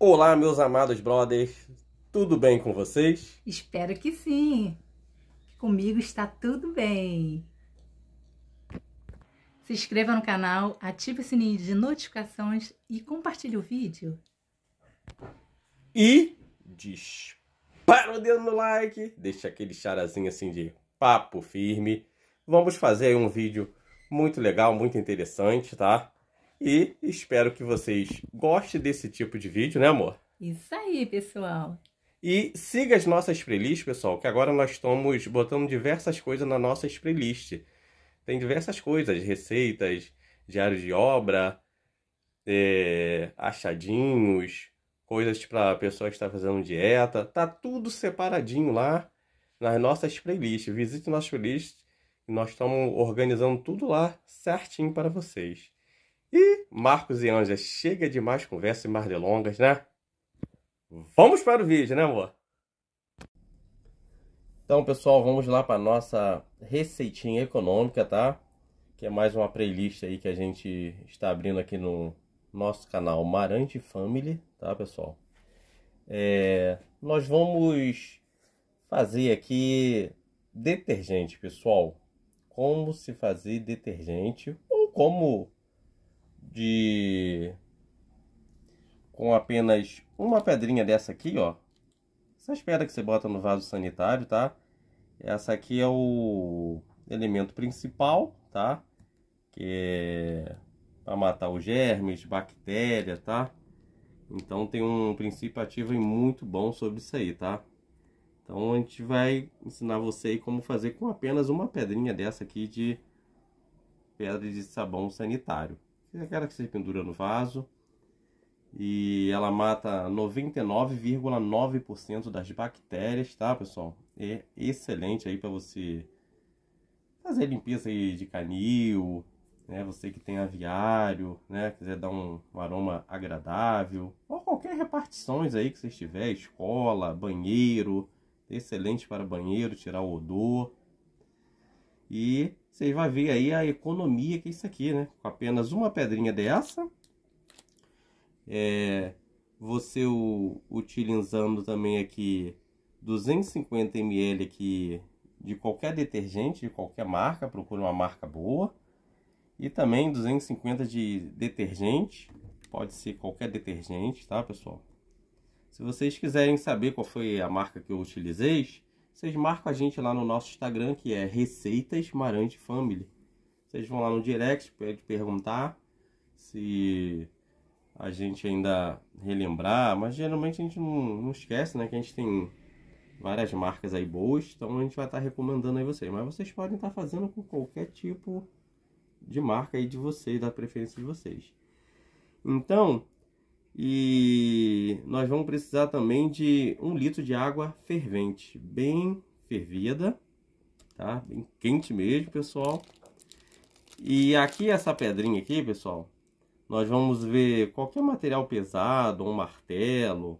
Olá, meus amados brothers, tudo bem com vocês? Espero que sim. Comigo está tudo bem. Se inscreva no canal, ative o sininho de notificações e compartilhe o vídeo. E dispara o dedo no like, deixa aquele charazinho assim de papo firme. Vamos fazer um vídeo muito legal, muito interessante, tá? E espero que vocês gostem desse tipo de vídeo, né, amor? Isso aí, pessoal. E siga as nossas playlists, pessoal, que agora nós estamos botando diversas coisas na nossa playlist. Tem diversas coisas, receitas, diários de obra, é, achadinhos, coisas para pessoa que está fazendo dieta. Tá tudo separadinho lá nas nossas playlists. Visite nossas playlists. Nós estamos organizando tudo lá certinho para vocês. E Marcos e Anja, chega de mais conversa e mais delongas, né? Vamos para o vídeo, né amor? Então pessoal, vamos lá para nossa receitinha econômica, tá? Que é mais uma playlist aí que a gente está abrindo aqui no nosso canal Marante Family, tá pessoal? É... nós vamos fazer aqui detergente, pessoal. Como se fazer detergente ou como de com apenas uma pedrinha dessa aqui, ó. Essas pedras que você bota no vaso sanitário, tá? Essa aqui é o elemento principal, tá? Que é para matar os germes, bactéria, tá? Então tem um princípio ativo muito bom sobre isso aí, tá? Então a gente vai ensinar você aí como fazer com apenas uma pedrinha dessa aqui de pedra de sabão sanitário é aquela que você pendura no vaso e ela mata 99,9% das bactérias, tá, pessoal? É excelente aí para você fazer limpeza aí de canil, né? Você que tem aviário, né? Quiser dar um, um aroma agradável, ou qualquer repartições aí que você estiver, escola, banheiro, excelente para banheiro, tirar o odor. E vocês vão ver aí a economia que é isso aqui, né? Com apenas uma pedrinha dessa. É, você o, utilizando também aqui 250 ml aqui de qualquer detergente, de qualquer marca, procure uma marca boa. E também 250 de detergente, pode ser qualquer detergente, tá pessoal? Se vocês quiserem saber qual foi a marca que eu utilizei, vocês marcam a gente lá no nosso Instagram, que é Receitas Marante Family. Vocês vão lá no direct, pode perguntar se a gente ainda relembrar, mas geralmente a gente não, não, esquece, né? Que a gente tem várias marcas aí boas, então a gente vai estar tá recomendando aí vocês. Mas vocês podem estar tá fazendo com qualquer tipo de marca aí de vocês, da preferência de vocês. Então, e nós vamos precisar também de um litro de água fervente, bem fervida, tá? Bem quente mesmo, pessoal. E aqui essa pedrinha aqui, pessoal, nós vamos ver qualquer material pesado, um martelo,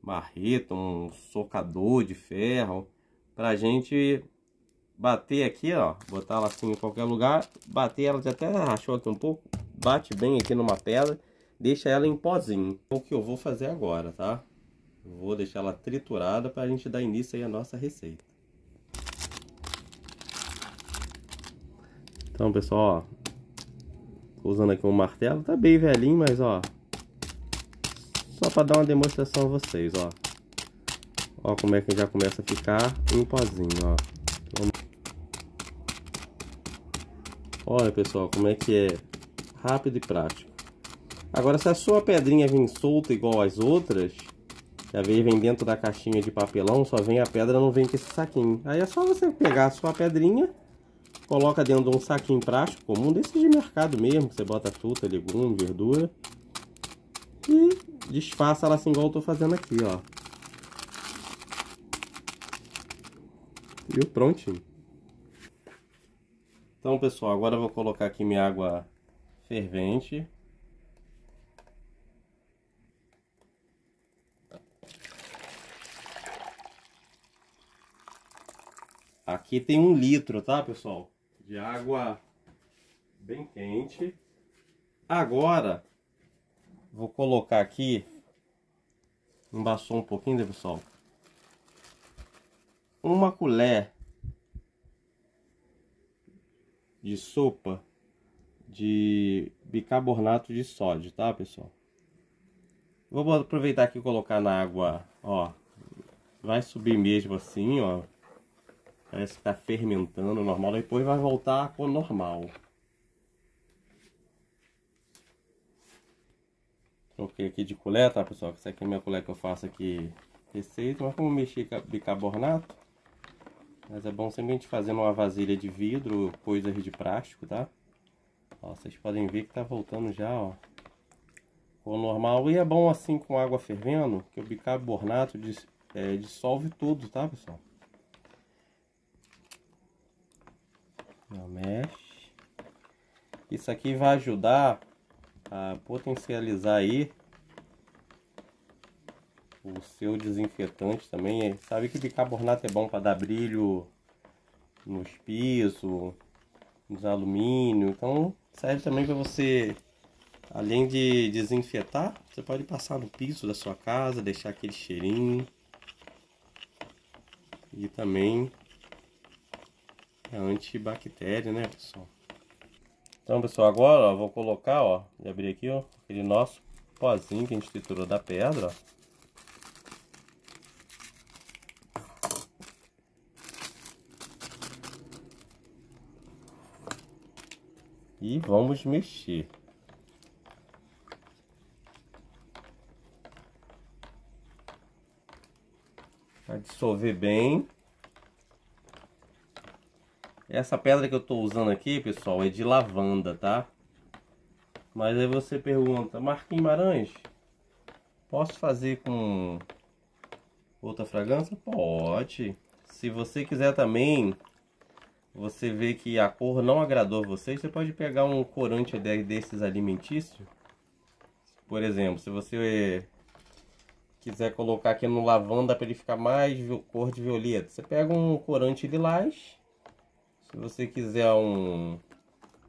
marreta, um socador de ferro, pra gente bater aqui, ó, botar ela assim em qualquer lugar, bater ela, já até rachou aqui um pouco, bate bem aqui numa pedra, deixa ela em pozinho. O que eu vou fazer agora, tá? Vou deixar ela triturada para a gente dar início aí à nossa receita. Então, pessoal, ó, tô usando aqui um martelo, tá bem velhinho, mas ó, só para dar uma demonstração a vocês, ó. Ó como é que já começa a ficar um pozinho, ó. Então, Olha, pessoal, como é que é rápido e prático. Agora, se a sua pedrinha vem solta igual as outras, que às vezes vem dentro da caixinha de papelão, só vem a pedra, não vem com esse saquinho. Aí é só você pegar a sua pedrinha, coloca dentro de um saquinho plástico comum, desses de mercado mesmo, que você bota fruta, legume, verdura, e disfarça ela assim igual eu tô fazendo aqui, ó. Viu? Prontinho. Então, pessoal, agora eu vou colocar aqui minha água fervente. Aqui tem um litro, tá, pessoal? De água bem quente. Agora, vou colocar aqui. Embaçou um pouquinho, né, pessoal? Uma colher de sopa de bicarbonato de sódio, tá, pessoal? Vou aproveitar aqui e colocar na água, ó. Vai subir mesmo assim, ó. Parece que está fermentando normal. Depois vai voltar a cor normal. Troquei aqui de colher, tá, pessoal? Essa aqui é a minha colher que eu faço aqui receita. Mas como mexer bicarbonato, mas é bom sempre a gente fazer numa vasilha de vidro, coisas de plástico, tá? Ó, vocês podem ver que tá voltando já, ó. normal. E é bom assim com água fervendo, que o bicarbonato é, dissolve tudo, tá, pessoal? Não mexe. Isso aqui vai ajudar a potencializar aí o seu desinfetante também. É, sabe que bicarbonato é bom para dar brilho nos pisos, nos alumínio. Então serve também para você, além de desinfetar, você pode passar no piso da sua casa, deixar aquele cheirinho. E também é antibactéria, né, pessoal? Então, pessoal, agora, ó, vou colocar, ó, e abrir aqui, ó, aquele nosso pozinho que a gente triturou da pedra, ó. E vamos mexer. Pra dissolver bem. Essa pedra que eu estou usando aqui, pessoal, é de lavanda, tá? Mas aí você pergunta, Marquinhos Maranhos, posso fazer com outra fragrância? Pode. Se você quiser também, você vê que a cor não agradou você, você pode pegar um corante desses alimentícios. Por exemplo, se você quiser colocar aqui no lavanda para ele ficar mais cor de violeta, você pega um corante lilás se você quiser um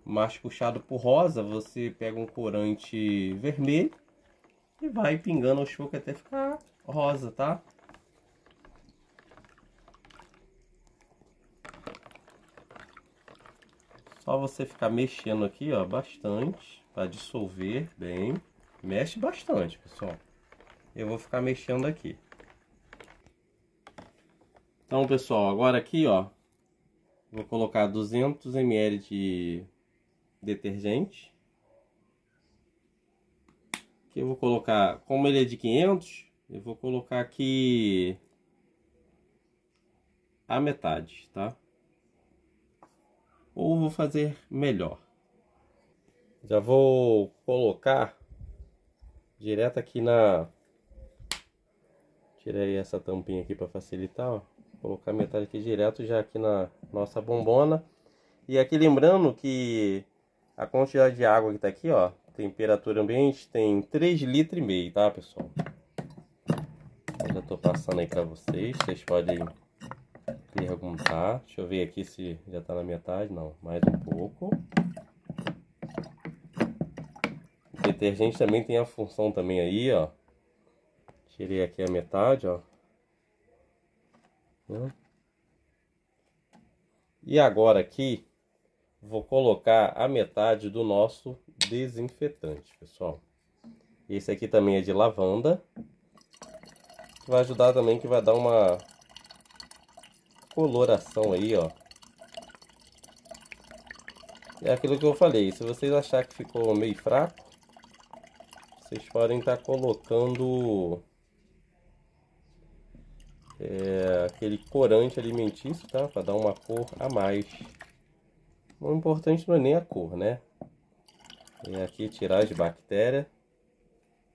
mais puxado por rosa, você pega um corante vermelho e vai pingando aos poucos até ficar rosa, tá? Só você ficar mexendo aqui, ó, bastante, para dissolver bem. Mexe bastante, pessoal. Eu vou ficar mexendo aqui. Então, pessoal, agora aqui, ó, Vou colocar 200 ml de detergente. Que eu vou colocar, como ele é de 500, eu vou colocar aqui a metade, tá? Ou vou fazer melhor. Já vou colocar direto aqui na... Tirei essa tampinha aqui para facilitar, ó. Colocar metade aqui direto já aqui na nossa bombona. E aqui lembrando que a quantidade de água que tá aqui, ó, temperatura ambiente tem 3,5 litros e meio, tá, pessoal? Eu já tô passando aí para vocês, vocês podem perguntar. Deixa eu ver aqui se já tá na metade, não, mais um pouco. O detergente também tem a função também aí, ó. Tirei aqui a metade, ó. Hum? E agora aqui, vou colocar a metade do nosso desinfetante, pessoal. Esse aqui também é de lavanda. Que vai ajudar também, que vai dar uma coloração aí, ó. É aquilo que eu falei, se vocês acharem que ficou meio fraco, vocês podem estar tá colocando é, aquele corante alimentício, tá? Para dar uma cor a mais. O importante não é nem a cor, né? E é aqui tirar as bactérias.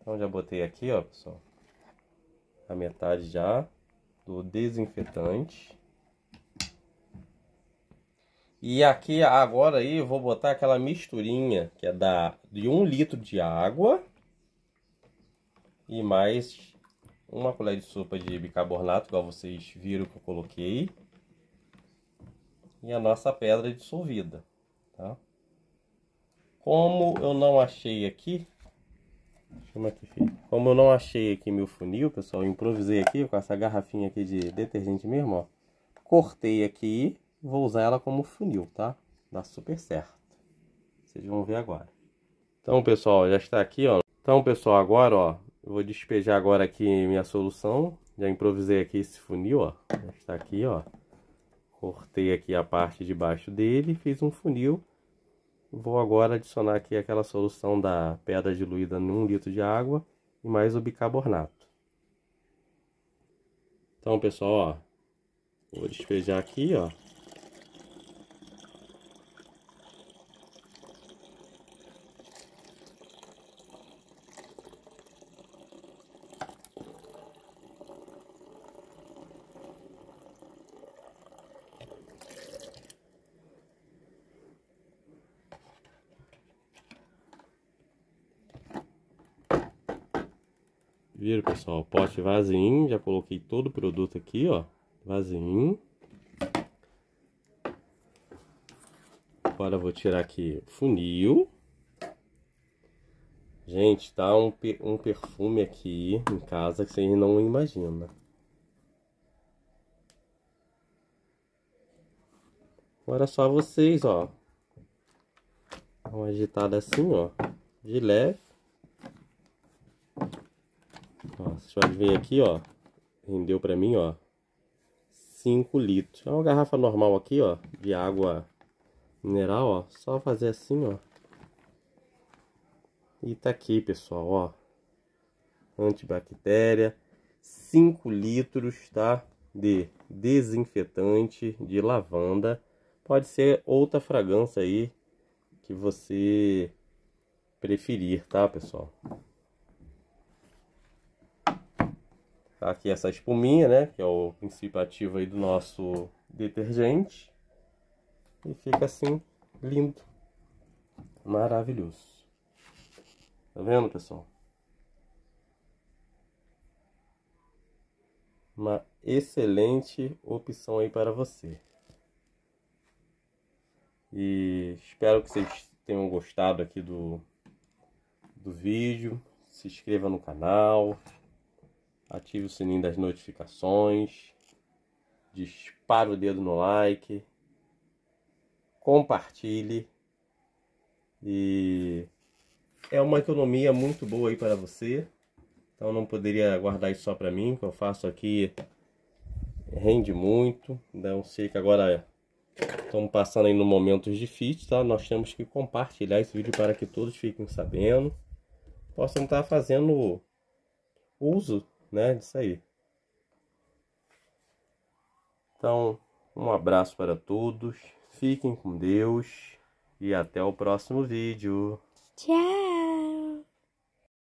Então já botei aqui, ó, pessoal. A metade já do desinfetante. E aqui agora aí eu vou botar aquela misturinha que é da, de um litro de água e mais uma colher de sopa de bicarbonato, igual vocês viram que eu coloquei. E a nossa pedra dissolvida, tá? Como eu não achei aqui, Como eu não achei aqui meu funil, pessoal, improvisei aqui com essa garrafinha aqui de detergente mesmo, ó. Cortei aqui, vou usar ela como funil, tá? Dá super certo. Vocês vão ver agora. Então, pessoal, já está aqui, ó. Então, pessoal, agora, ó, eu vou despejar agora aqui minha solução. Já improvisei aqui esse funil, ó. Está aqui, ó. Cortei aqui a parte de baixo dele, fiz um funil. Vou agora adicionar aqui aquela solução da pedra diluída em 1 litro de água e mais o bicarbonato. Então, pessoal, ó. Vou despejar aqui, ó. Viram, pessoal? Pote vazio, já coloquei todo o produto aqui, ó. Vazio. Agora vou tirar aqui funil. Gente, tá um, um perfume aqui em casa que vocês não imaginam. Agora é só vocês, ó. Uma agitada assim, ó. De leve. Ó, vocês podem ver aqui, ó. Rendeu para mim, ó. 5 litros. É uma garrafa normal aqui, ó. De água mineral, ó. Só fazer assim, ó. E tá aqui, pessoal, ó. Antibactéria. 5 litros, tá? De desinfetante de lavanda. Pode ser outra fragrância aí que você preferir, tá, pessoal? Tá aqui essa é espuminha, né? Que é o princípio ativo aí do nosso detergente. E fica assim, lindo. Maravilhoso. Tá vendo, pessoal? Uma excelente opção aí para você. E espero que vocês tenham gostado aqui do, do vídeo. Se inscreva no canal ative o sininho das notificações, dispara o dedo no like, compartilhe e é uma economia muito boa aí para você. Então não poderia guardar isso só para mim, que eu faço aqui rende muito. Não sei que agora estamos passando aí no momentos difíceis, tá? Nós temos que compartilhar esse vídeo para que todos fiquem sabendo, possam estar fazendo uso né, disso aí. Então, um abraço para todos, fiquem com Deus e até o próximo vídeo. Tchau!